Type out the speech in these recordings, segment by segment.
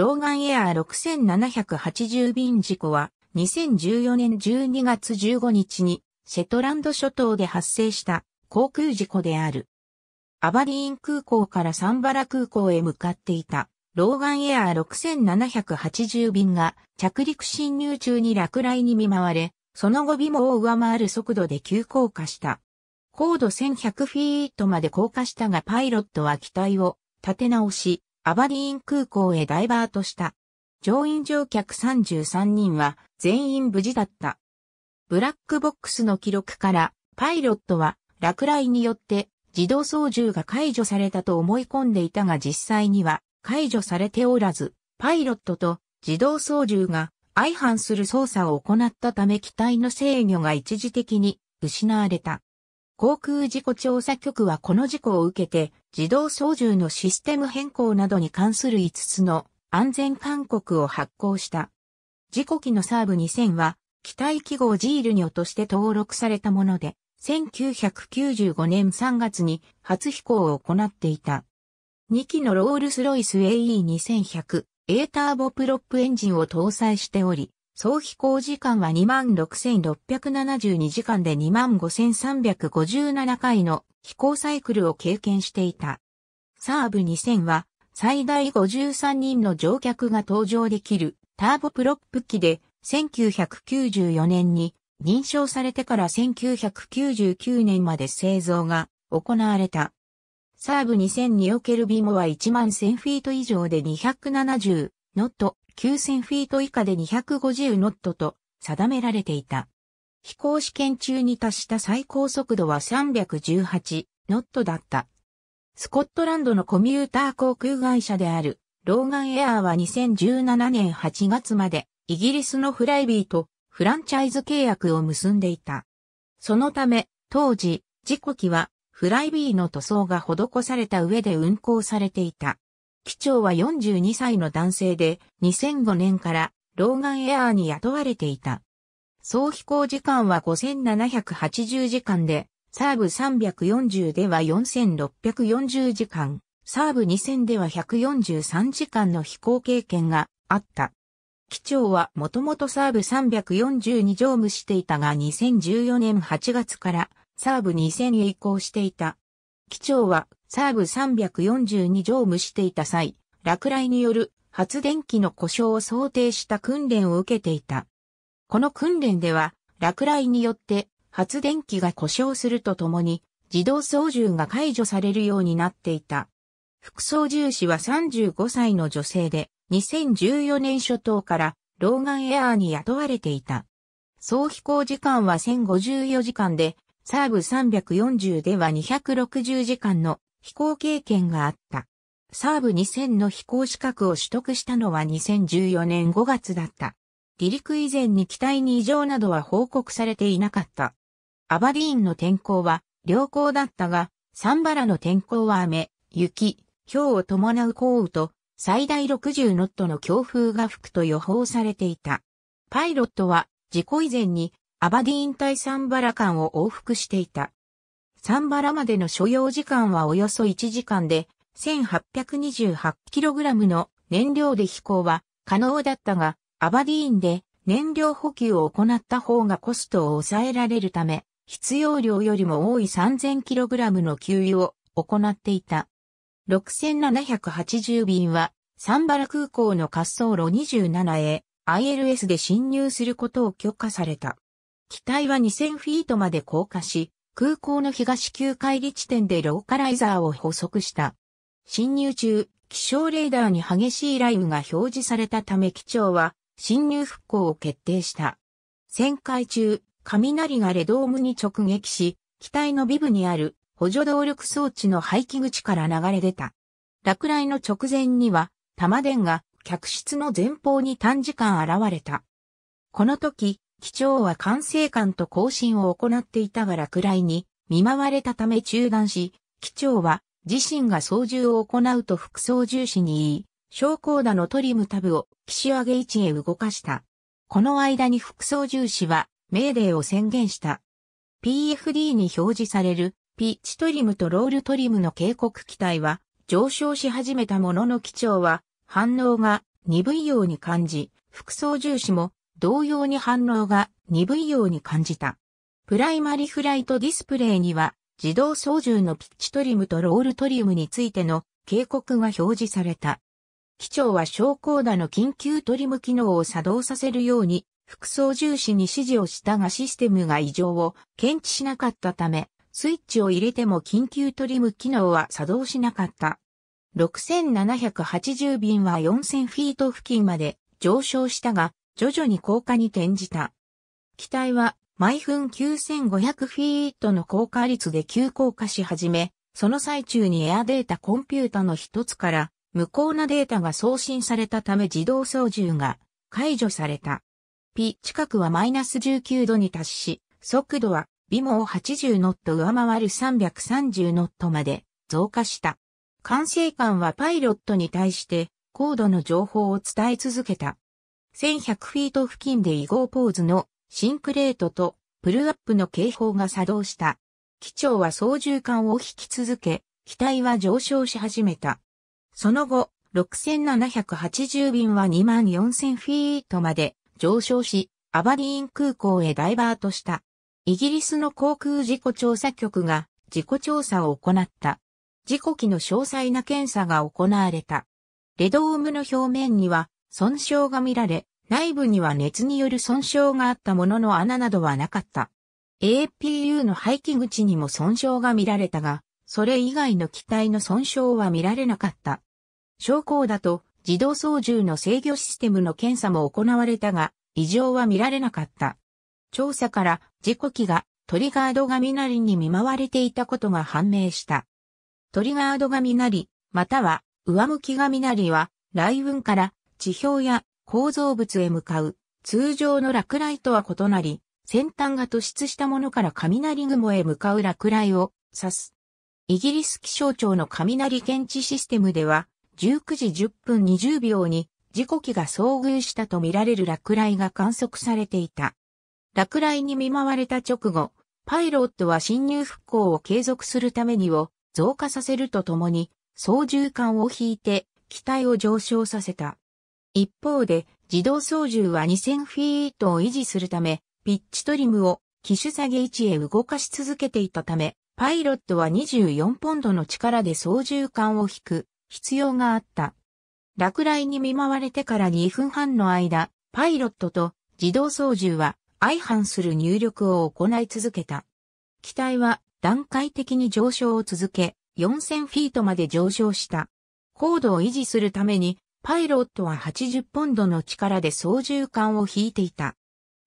ローガンエアー6780便事故は2014年12月15日にシェトランド諸島で発生した航空事故である。アバディーン空港からサンバラ空港へ向かっていたローガンエアー6780便が着陸侵入中に落雷に見舞われ、その後尾もを上回る速度で急降下した。高度1100フィートまで降下したがパイロットは機体を立て直し、アバディーン空港へダイバートした。乗員乗客33人は全員無事だった。ブラックボックスの記録からパイロットは落雷によって自動操縦が解除されたと思い込んでいたが実際には解除されておらず、パイロットと自動操縦が相反する操作を行ったため機体の制御が一時的に失われた。航空事故調査局はこの事故を受けて自動操縦のシステム変更などに関する5つの安全勧告を発行した。事故機のサーブ2000は、機体記号ジールニョとして登録されたもので、1995年3月に初飛行を行っていた。2機のロールスロイス AE2100、A ターボプロップエンジンを搭載しており、総飛行時間は26,672時間で25,357回の飛行サイクルを経験していた。サーブ2000は最大53人の乗客が搭乗できるターボプロップ機で1994年に認証されてから1999年まで製造が行われた。サーブ2000におけるビモは1万1000フィート以上で270ノット9000フィート以下で250ノットと定められていた。飛行試験中に達した最高速度は318ノットだった。スコットランドのコミューター航空会社であるローガンエアーは2017年8月までイギリスのフライビーとフランチャイズ契約を結んでいた。そのため当時時刻機はフライビーの塗装が施された上で運航されていた。機長は42歳の男性で、2005年からローガンエアーに雇われていた。総飛行時間は5780時間で、サーブ340では4640時間、サーブ2000では143時間の飛行経験があった。機長はもともとサーブ340に乗務していたが2014年8月からサーブ2000へ移行していた。機長はサーブ342乗務していた際、落雷による発電機の故障を想定した訓練を受けていた。この訓練では、落雷によって発電機が故障するとともに、自動操縦が解除されるようになっていた。副操縦士は35歳の女性で、2014年初頭からローガンエアーに雇われていた。総飛行時間は1054時間で、サーブ340では260時間の飛行経験があった。サーブ2000の飛行資格を取得したのは2014年5月だった。離陸以前に機体に異常などは報告されていなかった。アバディーンの天候は良好だったが、サンバラの天候は雨、雪、氷を伴う降雨と最大60ノットの強風が吹くと予報されていた。パイロットは事故以前にアバディーン対サンバラ間を往復していた。サンバラまでの所要時間はおよそ1時間で、1828kg の燃料で飛行は可能だったが、アバディーンで燃料補給を行った方がコストを抑えられるため、必要量よりも多い 3000kg の給油を行っていた。6780便は、サンバラ空港の滑走路2 7へ ILS で侵入することを許可された。機体は2000フィートまで降下し、空港の東9海里地点でローカライザーを捕捉した。侵入中、気象レーダーに激しい雷雨が表示されたため機長は侵入復興を決定した。旋回中、雷がレドームに直撃し、機体のビブにある補助動力装置の排気口から流れ出た。落雷の直前には、玉電が客室の前方に短時間現れた。この時、機長は管制官と交信を行っていたが落雷に見舞われたため中断し、機長は自身が操縦を行うと副操縦士に言い、昇降打のトリムタブを岸上げ位置へ動かした。この間に副操縦士は命令を宣言した。PFD に表示されるピッチトリムとロールトリムの警告機体は上昇し始めたものの機長は反応が鈍いように感じ、副操縦士も同様に反応が鈍いように感じた。プライマリフライトディスプレイには自動操縦のピッチトリムとロールトリムについての警告が表示された。機長は昇降打の緊急トリム機能を作動させるように副操縦士に指示をしたがシステムが異常を検知しなかったため、スイッチを入れても緊急トリム機能は作動しなかった。6780便は4000フィート付近まで上昇したが、徐々に降下に転じた。機体は毎分9500フィートの降下率で急降下し始め、その最中にエアデータコンピュータの一つから無効なデータが送信されたため自動操縦が解除された。P 近くはマイナス19度に達し、速度は微を80ノット上回る330ノットまで増加した。管制官はパイロットに対して高度の情報を伝え続けた。1100フィート付近で異号ポーズのシンクレートとプルアップの警報が作動した。機長は操縦艦を引き続け、機体は上昇し始めた。その後、6780便は24000フィートまで上昇し、アバディーン空港へダイバートした。イギリスの航空事故調査局が事故調査を行った。事故機の詳細な検査が行われた。レドームの表面には損傷が見られ、内部には熱による損傷があったものの穴などはなかった。APU の排気口にも損傷が見られたが、それ以外の機体の損傷は見られなかった。昇降だと自動操縦の制御システムの検査も行われたが、異常は見られなかった。調査から事故機がトリガードがみなりに見舞われていたことが判明した。トリガードがみなり、または上向きがみなりは、雷雲から地表や構造物へ向かう通常の落雷とは異なり、先端が突出したものから雷雲へ向かう落雷を指す。イギリス気象庁の雷検知システムでは、19時10分20秒に事故機が遭遇したとみられる落雷が観測されていた。落雷に見舞われた直後、パイロットは侵入復興を継続するためにを増加させるとともに、操縦桿を引いて機体を上昇させた。一方で、自動操縦は2000フィートを維持するため、ピッチトリムを機種下げ位置へ動かし続けていたため、パイロットは24ポンドの力で操縦桿を引く必要があった。落雷に見舞われてから2分半の間、パイロットと自動操縦は相反する入力を行い続けた。機体は段階的に上昇を続け、4000フィートまで上昇した。高度を維持するためにパイロットは80ポンドの力で操縦艦を引いていた。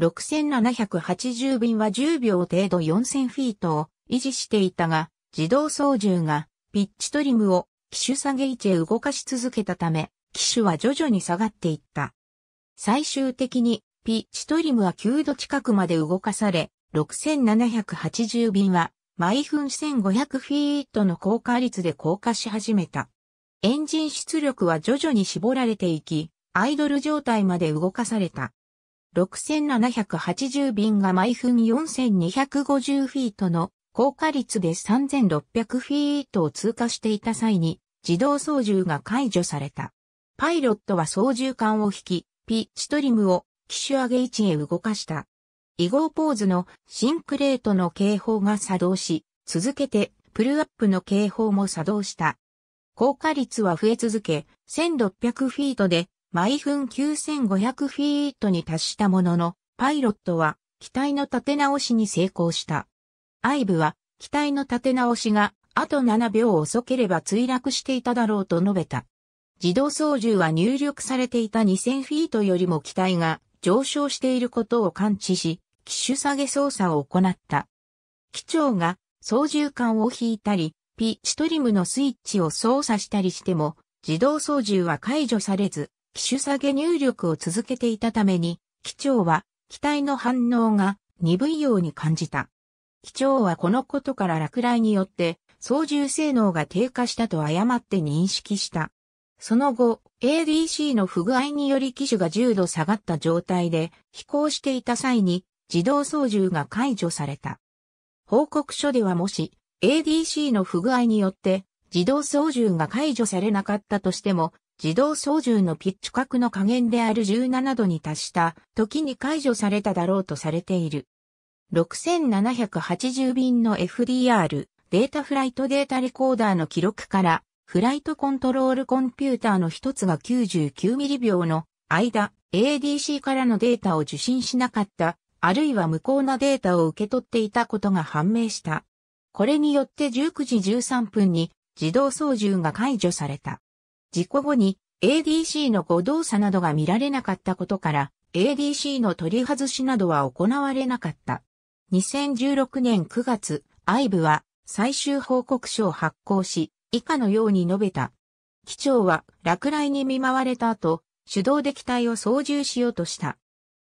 6780便は10秒程度4000フィートを維持していたが、自動操縦がピッチトリムを機種下げ位置へ動かし続けたため、機種は徐々に下がっていった。最終的にピッチトリムは9度近くまで動かされ、6780便は毎分1500フィートの降下率で降下し始めた。エンジン出力は徐々に絞られていき、アイドル状態まで動かされた。6780便が毎分4250フィートの高下率で3600フィートを通過していた際に自動操縦が解除された。パイロットは操縦桿を引き、ピッチトリムを機種上げ位置へ動かした。異合ポーズのシンクレートの警報が作動し、続けてプルアップの警報も作動した。高下率は増え続け、1600フィートで毎分9500フィートに達したものの、パイロットは機体の立て直しに成功した。IVE は機体の立て直しがあと7秒遅ければ墜落していただろうと述べた。自動操縦は入力されていた2000フィートよりも機体が上昇していることを感知し、機種下げ操作を行った。機長が操縦桿を引いたり、ピストリムのスイッチを操作したりしても、自動操縦は解除されず、機種下げ入力を続けていたために、機長は機体の反応が鈍いように感じた。機長はこのことから落雷によって操縦性能が低下したと誤って認識した。その後、ADC の不具合により機種が重度下がった状態で飛行していた際に自動操縦が解除された。報告書ではもし ADC の不具合によって自動操縦が解除されなかったとしても、自動操縦のピッチ角の加減である17度に達した時に解除されただろうとされている。6780便の FDR データフライトデータレコーダーの記録からフライトコントロールコンピューターの一つが99ミリ秒の間 ADC からのデータを受信しなかったあるいは無効なデータを受け取っていたことが判明した。これによって19時13分に自動操縦が解除された。事故後に ADC の誤動作などが見られなかったことから ADC の取り外しなどは行われなかった。2016年9月、IVE は最終報告書を発行し、以下のように述べた。機長は落雷に見舞われた後、手動で機体を操縦しようとした。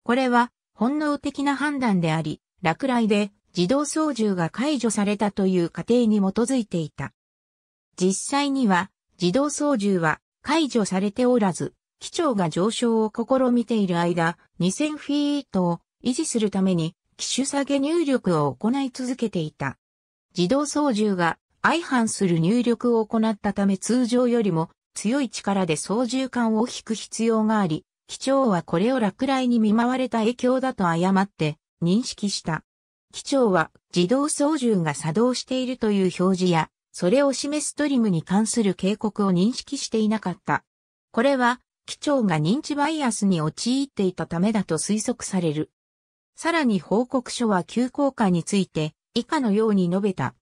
これは本能的な判断であり、落雷で自動操縦が解除されたという過程に基づいていた。実際には自動操縦は解除されておらず、機長が上昇を試みている間、2000フィートを維持するために機種下げ入力を行い続けていた。自動操縦が相反する入力を行ったため通常よりも強い力で操縦桿を引く必要があり、機長はこれを落雷に見舞われた影響だと誤って認識した。機長は自動操縦が作動しているという表示や、それを示すトリムに関する警告を認識していなかった。これは、機長が認知バイアスに陥っていたためだと推測される。さらに報告書は急降下について、以下のように述べた。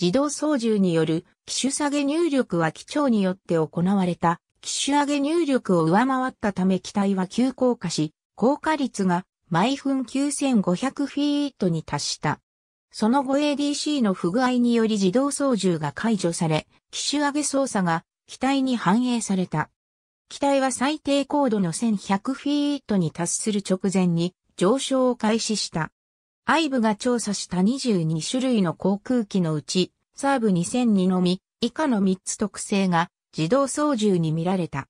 自動操縦による機種下げ入力は機長によって行われた機種上げ入力を上回ったため機体は急降下し、降下率が毎分9500フィートに達した。その後 ADC の不具合により自動操縦が解除され、機種上げ操作が機体に反映された。機体は最低高度の1100フィートに達する直前に上昇を開始した。IVE が調査した22種類の航空機のうち、サーブ2 0 0にのみ以下の3つ特性が自動操縦に見られた。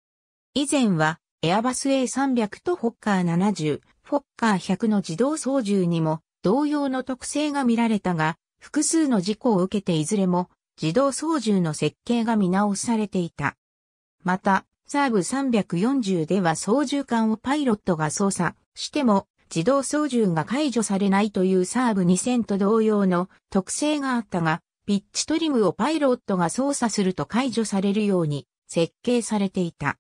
以前はエアバス A300 とホッカー70、フォッカー100の自動操縦にも同様の特性が見られたが、複数の事故を受けていずれも自動操縦の設計が見直されていた。また、サーブ340では操縦桿をパイロットが操作しても自動操縦が解除されないというサーブ2000と同様の特性があったが、ピッチトリムをパイロットが操作すると解除されるように設計されていた。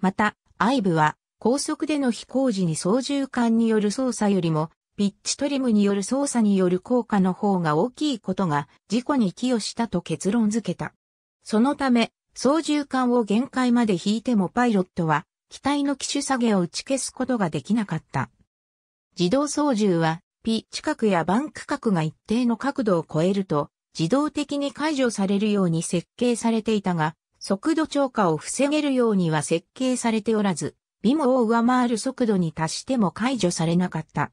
また、アイブは高速での飛行時に操縦艦による操作よりも、ピッチトリムによる操作による効果の方が大きいことが事故に寄与したと結論付けた。そのため、操縦艦を限界まで引いてもパイロットは、機体の機種下げを打ち消すことができなかった。自動操縦は、ピッチ角やバンク角が一定の角度を超えると、自動的に解除されるように設計されていたが、速度超過を防げるようには設計されておらず、ビモを上回る速度に達しても解除されなかった。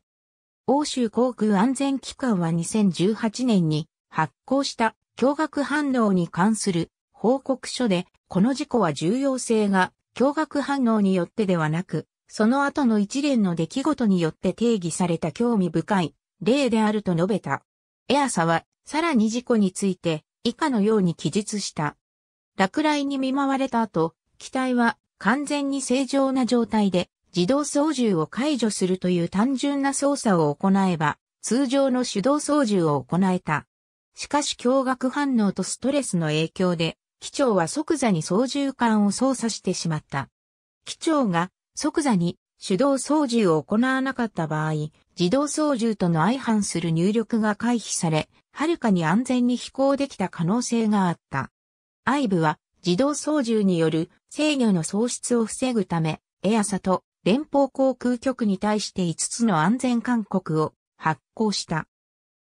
欧州航空安全機関は2018年に発行した驚愕反応に関する報告書で、この事故は重要性が驚愕反応によってではなく、その後の一連の出来事によって定義された興味深い例であると述べた。エアサは、さらに事故について、以下のように記述した。落雷に見舞われた後、機体は完全に正常な状態で自動操縦を解除するという単純な操作を行えば、通常の手動操縦を行えた。しかし驚愕反応とストレスの影響で、機長は即座に操縦桿を操作してしまった。機長が即座に手動操縦を行わなかった場合、自動操縦との相反する入力が回避され、はるかに安全に飛行できた可能性があった。アイブは自動操縦による制御の喪失を防ぐため、エアサと連邦航空局に対して5つの安全勧告を発行した。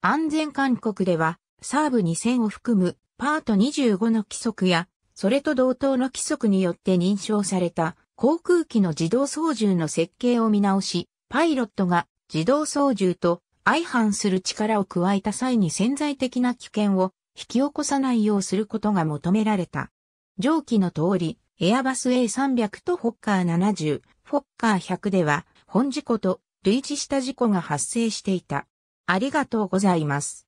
安全勧告では、サーブ2000を含むパート25の規則や、それと同等の規則によって認証された航空機の自動操縦の設計を見直し、パイロットが自動操縦と相反する力を加えた際に潜在的な危険を引き起こさないようすることが求められた。上記の通り、エアバス A300 とホッカー70、フォッカー100では、本事故と類似した事故が発生していた。ありがとうございます。